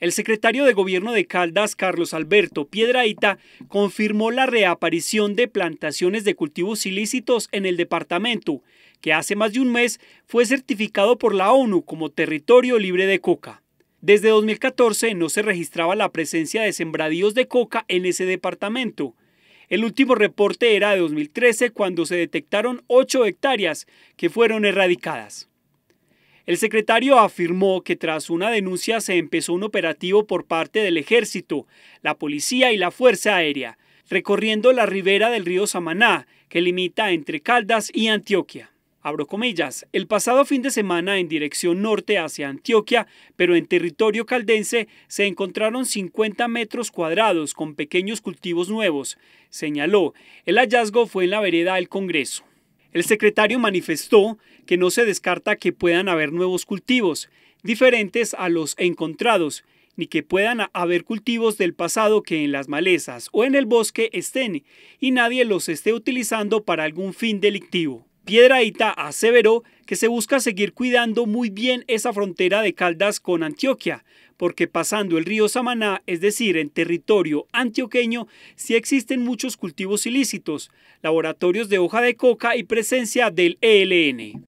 El secretario de Gobierno de Caldas, Carlos Alberto Piedraita, confirmó la reaparición de plantaciones de cultivos ilícitos en el departamento, que hace más de un mes fue certificado por la ONU como territorio libre de coca. Desde 2014 no se registraba la presencia de sembradíos de coca en ese departamento. El último reporte era de 2013 cuando se detectaron 8 hectáreas que fueron erradicadas. El secretario afirmó que tras una denuncia se empezó un operativo por parte del ejército, la policía y la Fuerza Aérea, recorriendo la ribera del río Samaná, que limita entre Caldas y Antioquia. Abro comillas, el pasado fin de semana en dirección norte hacia Antioquia, pero en territorio caldense, se encontraron 50 metros cuadrados con pequeños cultivos nuevos, señaló. El hallazgo fue en la vereda del Congreso. El secretario manifestó que no se descarta que puedan haber nuevos cultivos, diferentes a los encontrados, ni que puedan haber cultivos del pasado que en las malezas o en el bosque estén y nadie los esté utilizando para algún fin delictivo. Piedraíta aseveró que se busca seguir cuidando muy bien esa frontera de Caldas con Antioquia, porque pasando el río Samaná, es decir, en territorio antioqueño, sí existen muchos cultivos ilícitos, laboratorios de hoja de coca y presencia del ELN.